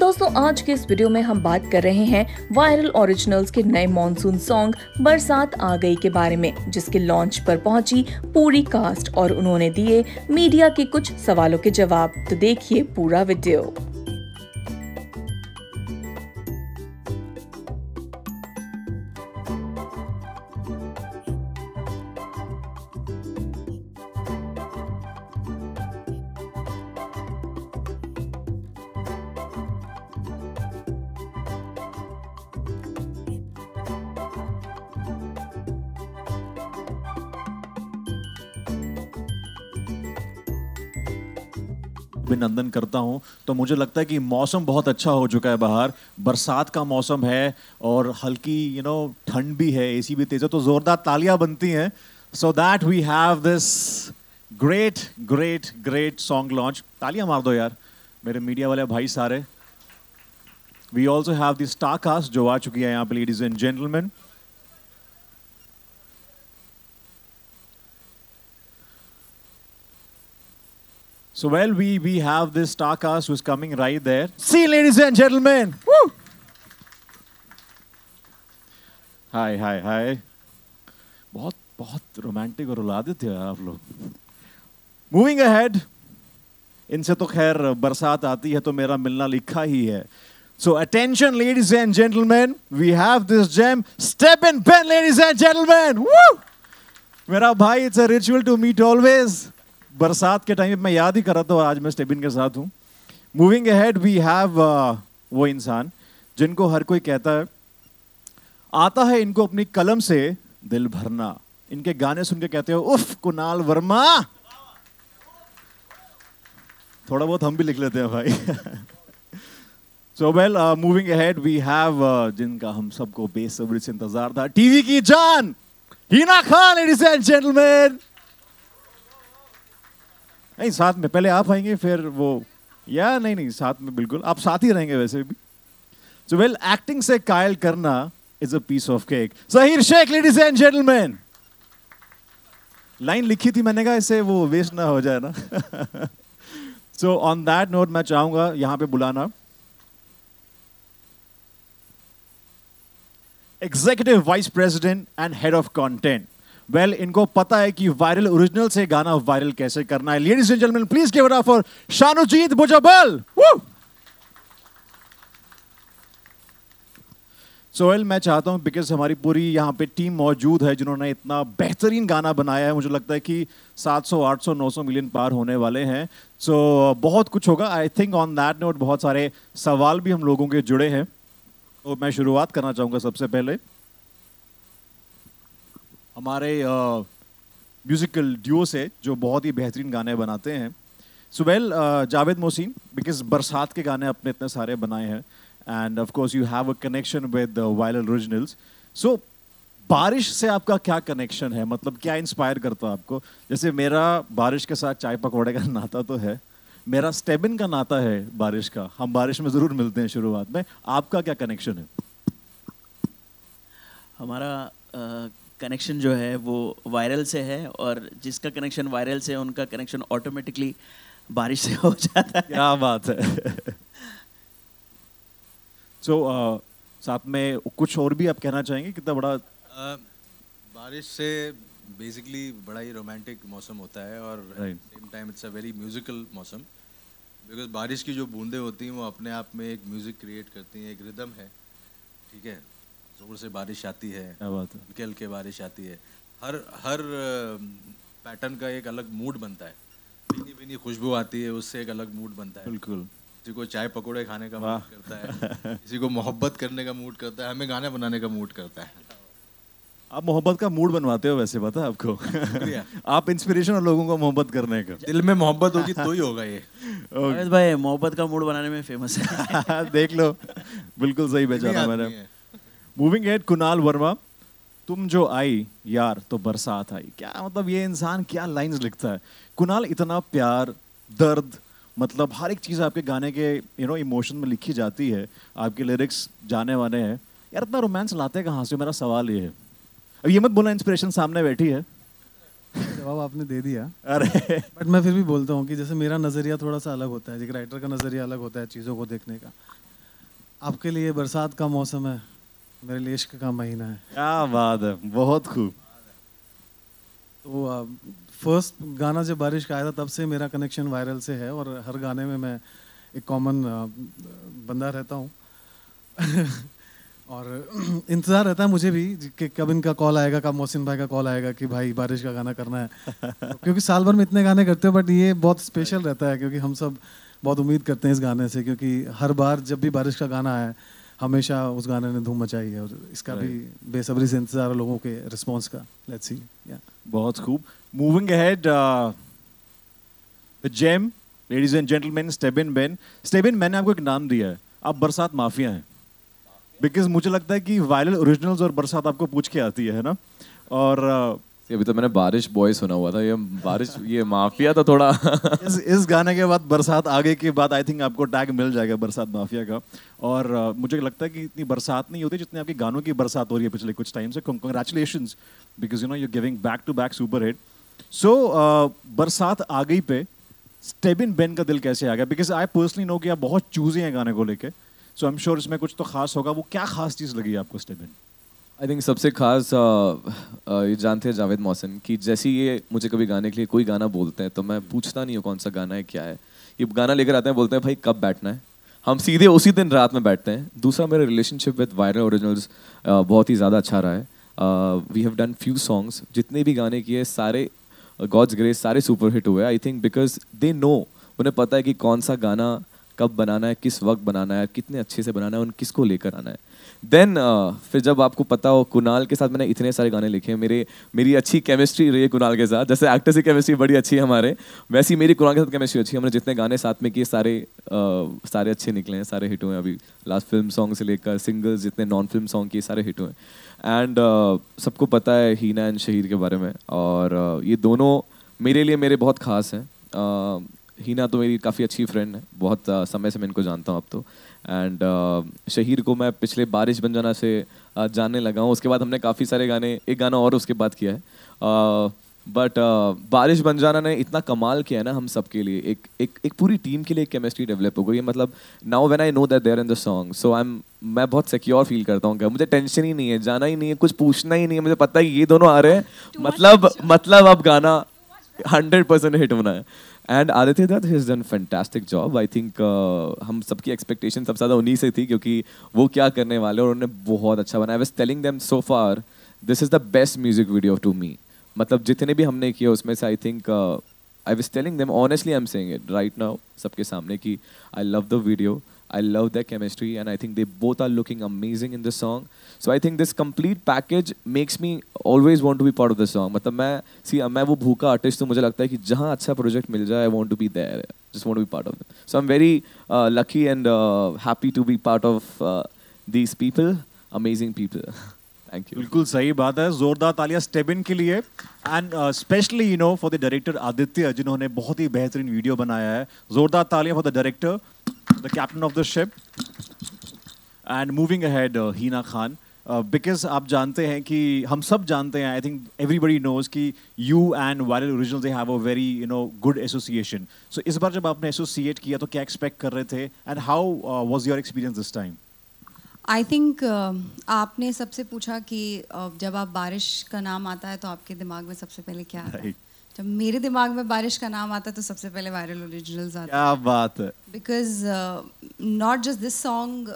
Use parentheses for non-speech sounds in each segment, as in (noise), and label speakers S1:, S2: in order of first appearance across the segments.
S1: दोस्तों आज के इस वीडियो में हम बात कर रहे हैं वायरल ओरिजिनल्स के नए मॉनसून सॉन्ग बरसात आ गई के बारे में जिसके लॉन्च पर पहुंची पूरी कास्ट और उन्होंने दिए मीडिया के कुछ सवालों के जवाब तो देखिए पूरा वीडियो
S2: अभिनंदन करता हूं तो मुझे लगता है कि मौसम बहुत अच्छा हो चुका है बाहर बरसात का मौसम है और हल्की यू नो ठंड भी है एसी भी तेज है तो ज़ोरदार तालियां बनती हैं so that we have this great great great song launch तालियां मार दो यार मेरे मीडिया वाले भाई सारे we also have this star cast जो आ चुकी है यहाँ पे ladies and gentleman So well, we we have this star cast who's coming right there. See, ladies and gentlemen. Woo! Hi, hi, hi. बहुत बहुत रोमांटिक और उलादित थे आप लोग मूविंग अहेड इनसे तो खैर बरसात आती है तो मेरा मिलना लिखा ही है so attention ladies and gentleman we have this jam step and pen ladies and gentleman मेरा भाई it's a ritual to meet always बरसात के टाइम मैं याद ही कर रहा था आज मैं स्टेबिन के साथ हूँ मूविंग हेड वी हैव वो इंसान जिनको हर कोई कहता है आता है इनको अपनी कलम से दिल भरना इनके गाने सुन के कहते हो उफ कुणाल वर्मा थोड़ा बहुत हम भी लिख लेते हैं भाई so well moving head we have जिनका हम सबको बेसब्री से इंतजार था टीवी की जान Hina Khan ladies and gentleman नहीं साथ में पहले आप आएंगे फिर वो या नहीं नहीं साथ में बिल्कुल आप साथ ही रहेंगे वैसे भी सो वेल एक्टिंग से कायल करना is a piece of cake Shaheer Sheikh ladies and gentleman line लिखी थी मैंने कहा इसे वो वेस्ट ना हो जाए ना सो ऑन दैट नोट मैं चाहूंगा यहां पे बुलाना executive vice president and head of content well well, इनको पता है कि वायरल ओरिजिनल से गाना वायरल कैसे करना है ladies and gentleman please give it up for Shanujeet so well मैं चाहता हूं बिकॉज हमारी पूरी यहां पे टीम मौजूद है जिन्होंने इतना बेहतरीन गाना बनाया है मुझे लगता है कि 700 800 900 मिलियन पार होने वाले हैं सो so, बहुत कुछ होगा I think on that note बहुत सारे सवाल भी हम लोगों के जुड़े हैं तो मैं शुरुआत करना चाहूंगा सबसे पहले हमारे म्यूजिकल ड्यू से जो बहुत ही बेहतरीन गाने बनाते हैं सुबैल जावेद मोहसिन बिकॉज बरसात के गाने अपने इतने सारे बनाए हैं and of course you have a connection with viral originals so बारिश से आपका क्या कनेक्शन है मतलब क्या इंस्पायर करता है आपको जैसे मेरा बारिश के साथ चाय पकौड़े का (laughs) नाता तो है मेरा स्टेबिन का नाता है बारिश का हम बारिश में ज़रूर मिलते हैं शुरुआत में आपका क्या कनेक्शन है हमारा कनेक्शन जो है वो वायरल से है और जिसका कनेक्शन वायरल से है उनका कनेक्शन ऑटोमेटिकली बारिश से हो जाता है क्या बात है सो so, uh, साथ में कुछ और भी आप कहना चाहेंगे कितना बड़ा uh, बारिश से बेसिकली बड़ा ही रोमांटिक मौसम होता है और same time it's a very musical मौसम बिकॉज बारिश की जो बूंदें होती हैं वो अपने आप में एक म्यूज़िक क्रिएट करती हैं एक रिदम है ठीक है ज़ोर से बारिश आती है हल्के हल्के बारिश आती है हर हर पैटर्न का एक अलग मूड बनता है भीनी भीनी खुशबू आती है उससे एक अलग मूड बनता है बिल्कुल किसी को चाय पकोड़े खाने का मूड करता है किसी को मोहब्बत करने का मूड करता है हमें गाने बनाने का मूड करता है आप मोहब्बत का मूड बनवाते हो वैसे पता है आपको (laughs) आप इंस्पिरेशन और लोगों को मोहब्बत करने का दिल में मोहब्बत होगी तो ही होगा ये भाई मोहब्बत का मूड बनाने में फेमस है (laughs) देख लो बिल्कुल सही बेचारा madam moving head Kunal Verma तुम जो आई यार तो बरसात आई क्या मतलब ये इंसान क्या लाइंस लिखता है कुणाल इतना प्यार दर्द मतलब हर एक चीज़ आपके गाने के यू नो इमोशन में लिखी जाती है आपके लिरिक्स जाने वाने हैं यार इतना रोमांस लाते कहाँ से मेरा सवाल ये है अब ये मत बोला इंस्पिरेशन सामने बैठी है जवाब आपने दे दिया अरे बट मैं फिर भी बोलता हूँ कि जैसे मेरा नज़रिया थोड़ा सा अलग होता है राइटर का नज़रिया अलग होता है चीज़ों को देखने का आपके लिए बरसात का मौसम है मेरे लिए इश्क का महीना है क्या बात है बहुत खूब तो फर्स्ट गाना जब बारिश का आया था तब से मेरा कनेक्शन वायरल से है और हर गाने में मैं एक कॉमन बंदा रहता हूँ (laughs) और (clears throat) इंतज़ार रहता है मुझे भी कि कब इनका कॉल आएगा कब मोहसिन भाई का कॉल आएगा कि भाई बारिश का गाना करना है (laughs) क्योंकि साल भर में इतने गाने करते हो बट ये बहुत स्पेशल रहता है क्योंकि हम सब बहुत उम्मीद करते हैं इस गाने से क्योंकि हर बार जब भी बारिश का गाना आया हमेशा उस गाने ने धूम मचाई है और इसका भी बेसब्री से इंतजार है लोगों के रिस्पॉन्स का लेट्स सी या बहुत खूब moving ahead gem ladies and gentleman Stebin Ben Stebin मैंने आपको एक नाम दिया है आप बरसात माफिया हैं बिकॉज मुझे लगता है कि वायरल ओरिजिनल्स और बरसात आपको पूछ के आती है ना और uh, ये अभी तो मैंने बारिश बॉय सुना हुआ था ये बारिश ये माफिया था थोड़ा इस इस गाने के बाद बरसात आगे के बाद आई थिंक आपको टैग मिल जाएगा बरसात माफिया का और uh, मुझे लगता है कि इतनी बरसात नहीं होती जितनी आपके गानों की बरसात हो रही है पिछले कुछ टाइम से congratulation because you know you giving back to back super hit so बरसात आ गई पे स्टेबिन बेन का दिल कैसे आ गया बिकॉज आई पर्सनली नो कि आप बहुत चूजे हैं गाने को लेकर सो आई एम श्योर इसमें कुछ तो खास होगा वो क्या खास चीज़ लगी आपको स्टेबिन
S3: आई थिंक सबसे खास आ, आ, ये जानते हैं जावेद मोहसिन कि जैसे ये मुझे कभी गाने के लिए कोई गाना बोलते हैं तो मैं पूछता नहीं हूँ कौन सा गाना है क्या है ये गाना लेकर आते हैं बोलते हैं भाई कब बैठना है हम सीधे उसी दिन रात में बैठते हैं दूसरा मेरा रिलेशनशिप विद वायरल ओरिजिनल्स बहुत ही ज़्यादा अच्छा रहा है we have done few songs जितने भी गाने किए सारे गॉड्स ग्रेस सारे सुपर हिट हुए I think because they know उन्हें पता है कि कौन सा गाना कब बनाना है किस वक्त बनाना है कितने अच्छे से बनाना है उन किसको लेकर आना है देन uh, फिर जब आपको पता हो कुणाल के साथ मैंने इतने सारे गाने लिखे हैं मेरे मेरी अच्छी केमिस्ट्री रही है कुणाल के साथ जैसे एक्टर से केमिस्ट्री बड़ी अच्छी है हमारे वैसी मेरी कुणाल के साथ केमिस्ट्री अच्छी है हमने जितने गाने साथ में किए सारे uh, सारे अच्छे निकले हैं सारे हिट हुए हैं अभी लास्ट फिल्म सॉन्ग से लेकर सिंगल्स जितने नॉन फिल्म सॉन्ग किए सारे हिट हुए हैं एंड uh, सबको पता है हीना एंड शहीद के बारे में और uh, ये दोनों मेरे लिए मेरे बहुत खास हैं uh, हीना तो मेरी काफ़ी अच्छी फ्रेंड है बहुत uh, समय से मैं इनको जानता हूँ अब तो एंड uh, शहीर को मैं पिछले बारिश बन जाना से uh, जानने लगा हूँ उसके बाद हमने काफ़ी सारे गाने एक गाना और उसके बाद किया है बट uh, बारिश बन जाना ने इतना कमाल किया है ना हम सब के लिए एक एक एक पूरी टीम के लिए एक केमिस्ट्री डेवलप हो गई है मतलब now when I know that there in the song so I am मैं बहुत सिक्योर फील करता हूँ मुझे टेंशन ही नहीं है जाना ही नहीं है कुछ पूछना ही नहीं है मुझे पता है ये दोनों आ रहे हैं मतलब मतलब अब गाना हंड्रेड परसेंट हिट होना है and Aditya Dutt his done fantastic job I think हम सबकी एक्सपेक्टेशन सबसे ज़्यादा उन्हीं से थी क्योंकि वो क्या करने वाले और उन्होंने बहुत अच्छा बनाया was telling them so far this is the best music video to me मतलब जितने भी हमने किए उसमें से I think I was telling them honestly I am saying it right now सबके सामने कि I love the video I love their chemistry, and I think they both are looking amazing in the song. So I think this complete package makes me always want to be part of the song. But मैं see मैं वो hungry artist so I लगता है wherever a good project mill I want to be there. Just want to be part of them. So I'm very uh, lucky and uh, happy to be part of uh, these people, amazing people. Thank you. बिल्कुल सही
S2: बात है जोरदार तालियां स्टेबिन के लिए and specially you know for the director Aditya जिन्होंने बहुत ही बेहतरीन वीडियो बनाया है जोरदार तालियां for the director the captain of the ship. And moving ahead, uh, Hina Khan. because aap jante hain ki hum sab jante hain i think everybody knows ki you and viral originals they have a very you know good association so is bar jab aapne associate kiya किया तो क्या expect कर रहे थे how uh, was your experience this time
S1: I think आपने सबसे पूछा कि uh, जब आप बारिश का नाम आता है तो आपके दिमाग में सबसे पहले क्या आता है right. जब मेरे दिमाग में बारिश का नाम आता तो सबसे पहले वायरल ओरिजिनल्स आता
S2: क्या बात है
S1: because not just this song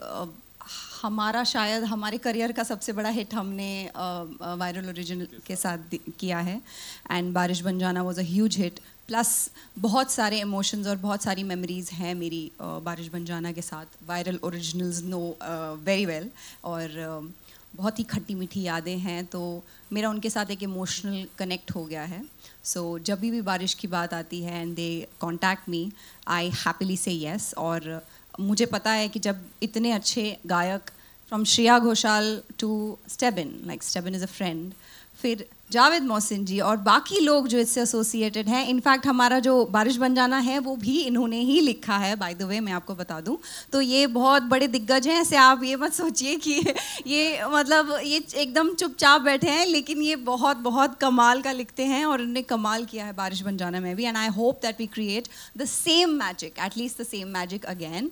S1: हमारा शायद हमारे करियर का सबसे बड़ा हिट हमने वायरल uh, ओरिजिनल uh, के साथ किया है and Baarish Ban Jaana was a huge hit plus बहुत सारे इमोशंस और बहुत सारी मेमोरीज हैं मेरी uh, बारिश बन जाना के साथ viral originals know very well और uh, बहुत ही खट्टी मीठी यादें हैं तो मेरा उनके साथ एक इमोशनल कनेक्ट हो गया है सो so, जब भी भी बारिश की बात आती है and they contact me I happily say yes और मुझे पता है कि जब इतने अच्छे गायक from Shreya Ghoshal to Stebin like Stebin is a friend फिर जावेद मोहसिन जी और बाकी लोग जो इससे एसोसिएटेड हैं इनफैक्ट हमारा जो बारिश बन जाना है वो भी इन्होंने ही लिखा है बाय द वे मैं आपको बता दूं तो ये बहुत बड़े दिग्गज हैं ऐसे आप ये मत सोचिए कि ये मतलब ये एकदम चुपचाप बैठे हैं लेकिन ये बहुत बहुत कमाल का लिखते हैं और उन्होंने कमाल किया है बारिश बन जाना में भी and I hope that we create the same magic at least the same magic again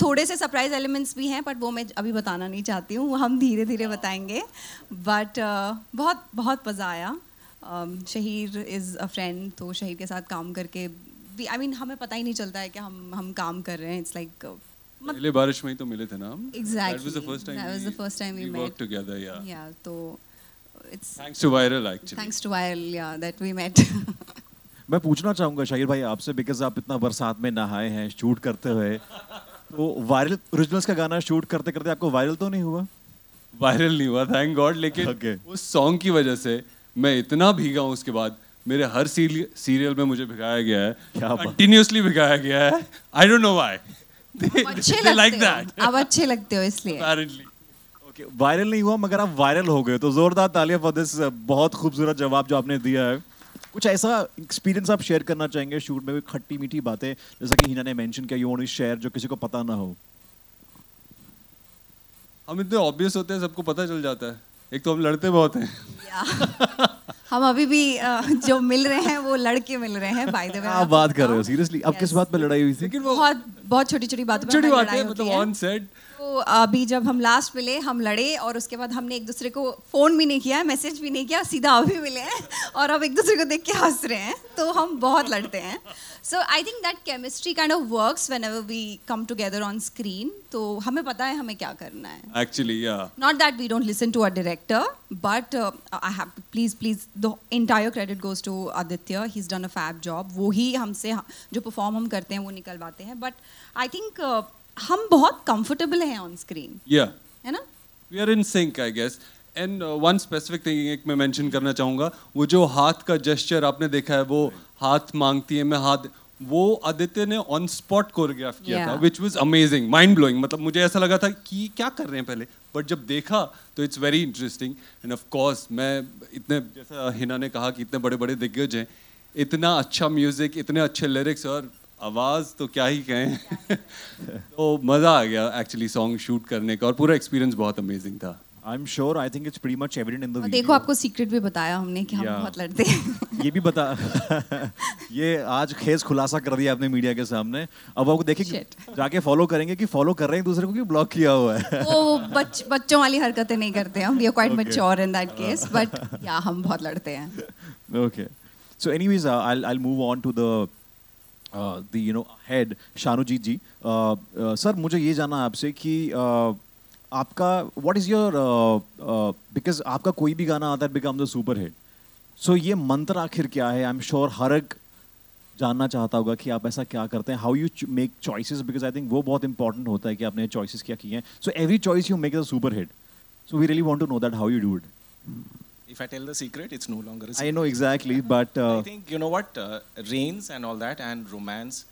S1: थोड़े से सरप्राइज एलिमेंट्स भी हैं बट वो मैं अभी बताना नहीं चाहती हूँ हम धीरे धीरे हाँ। बताएंगे बट uh, बहुत बहुत मज़ा आया um, Shaheer is a friend तो शहीर के साथ काम करके भी आई I मीन mean, हमें पता ही नहीं चलता है कि हम हम काम कर रहे हैं इट्स लाइक like, uh, पहले
S4: बारिश में ही तो मिले थे ना हम exactly that was the first time that was the first time we work together yeah
S1: yeah तो it's thanks to viral actually thanks to viral yeah that we met
S2: मैं पूछना चाहूंगा शाहिर भाई आपसे बिकॉज आप इतना बरसात में नहाए हैं शूट करते हुए तो वायरल ओरिजिनल्स का गाना शूट करते करते आपको वायरल तो नहीं हुआ वायरल नहीं हुआ
S4: थैंक गॉड लेकिन okay. उस सॉन्ग की वजह से मैं इतना भीगा हूँ उसके बाद मेरे हर सीरियल में मुझे भिगाया गया है क्या कंटिन्यूसली भिगाया गया है आई डोंट नो व्हाई
S1: अच्छे लाइक दैट अब अच्छे लगते हो इसलिए
S2: ओके वायरल नहीं हुआ मगर आप वायरल हो गए तो जोरदार तालियां फॉर दिस बहुत खूबसूरत जवाब जो आपने दिया है कुछ ऐसा एक्सपीरियंस आप शेयर करना चाहेंगे शूट में कोई खट्टी मीठी बातें जैसा कि हिना ने मेंशन किया यू वांट शेयर जो किसी को पता ना हो
S4: हम इतने ऑब्वियस होते हैं सबको पता चल जाता है एक तो हम लड़ते बहुत हैं yeah.
S1: हम अभी भी जो मिल रहे हैं वो लड़के मिल रहे हैं बाय द वे आप
S2: बात कर रहे हो सीरियसली अब किस बात पे लड़ाई हुई थी
S4: लेकिन
S1: वो बहुत बहुत छोटी छोटी बातों लड़ाई होती मतलब है मतलब ऑन सेट अभी जब हम लास्ट मिले हम लड़े और उसके बाद हमने एक दूसरे को फ़ोन भी नहीं किया मैसेज भी नहीं किया सीधा अभी मिले हैं और अब एक दूसरे को देख के हंस रहे हैं तो हम बहुत लड़ते हैं so I think that chemistry kind of works whenever we come together on screen तो हमें पता है हमें क्या करना है actually not that we don't listen to a director but I have please please the entire credit goes to Aditya he is done a fab job वो ही हमसे जो परफॉर्म हम करते हैं वो निकलवाते हैं बट आई थिंक हम बहुत कंफर्टेबल हैं ऑन स्क्रीन या है ना
S4: we are in sync I guess and one specific thing एक मैं मेंशन करना चाहूंगा वो जो हाथ का जेस्चर आपने देखा है वो हाथ मांगती है मैं हाथ वो आदित्य ने ऑन स्पॉट कोरियोग्राफ किया yeah. था which was amazing mind blowing मतलब मुझे ऐसा लगा था कि क्या कर रहे हैं पहले बट जब देखा तो it's very interesting and of course मैं इतने जैसा हिना ने कहा कि इतने बड़े बड़े दिग्गज हैं इतना अच्छा म्यूजिक इतने अच्छे लिरिक्स और आवाज़ तो क्या ही कहें (laughs) तो मज़ा आ गया एक्चुअली सॉन्ग शूट करने का और पूरा एक्सपीरियंस बहुत अमेजिंग था I am sure I think
S2: it's pretty much evident in the video
S1: देखो आपको सीक्रेट भी बताया हमने कि हम yeah. बहुत लड़ते
S2: हैं (laughs) ये भी बता (laughs) ये आज खेस खुलासा कर दिया आपने मीडिया के सामने अब आपको देखिए जाके फॉलो करेंगे कि फॉलो कर रहे हैं दूसरे को कि ब्लॉक किया हुआ है वो
S1: बच, बच्चों वाली हरकतें नहीं करते हम we are quite mature in that case but yeah हम बहुत लड़ते हैं
S2: okay so anyways I will move on to the the you know head Shanujeet ji sir मुझे ये जानना आपसे कि uh, आपका व्हाट इज़ योर बिकॉज आपका कोई भी गाना आता है become the super hit so ये मंत्र आखिर क्या है आई एम श्योर हर एक जानना चाहता होगा कि आप ऐसा क्या करते हैं how you make choices because I think वो बहुत इंपॉर्टेंट होता है कि आपने चॉइसेस क्या किए हैं so every choice you make is a super hit so we really want to know that how you do it if I tell the secret, it's no longer a secret. I know exactly, but... Uh, I think, you know what, uh, rains and all that and romance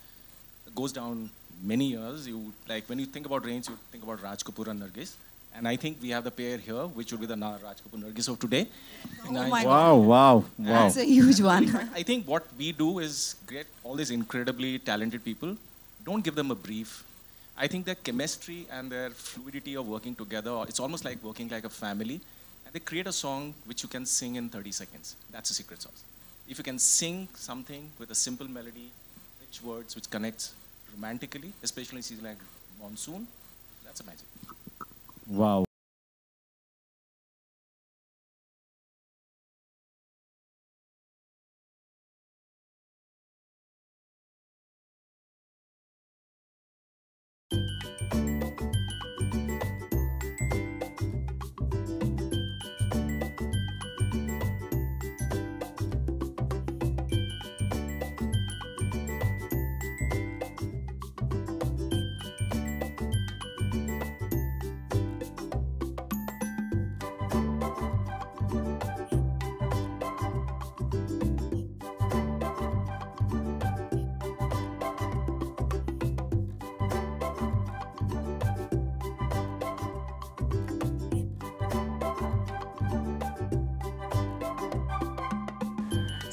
S2: goes down many years. You Like, when you think about rains, you think about Raj Kapoor and Nargis. And I think we have the pair here, which would be the Raj Kapoor Nargis of today. Oh my wow, wow, wow, wow. That's a huge one. (laughs) I think what we do is get all these incredibly talented people, don't give them a brief. I think their chemistry and their fluidity of working together, it's almost like working like a family they create a song which you can sing in 30 seconds. That's a secret sauce. If you can sing something with a simple melody, rich words, which connects romantically, especially in season like
S3: monsoon, that's a magic. Wow.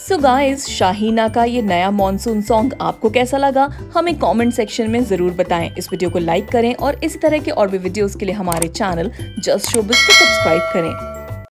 S1: So guys Shaheena का ये नया monsoon song आपको कैसा लगा हमें comment section में ज़रूर बताएं इस वीडियो को लाइक करें और इसी तरह के और भी वीडियोस के लिए हमारे चैनल जस्ट शोबिस को सब्सक्राइब करें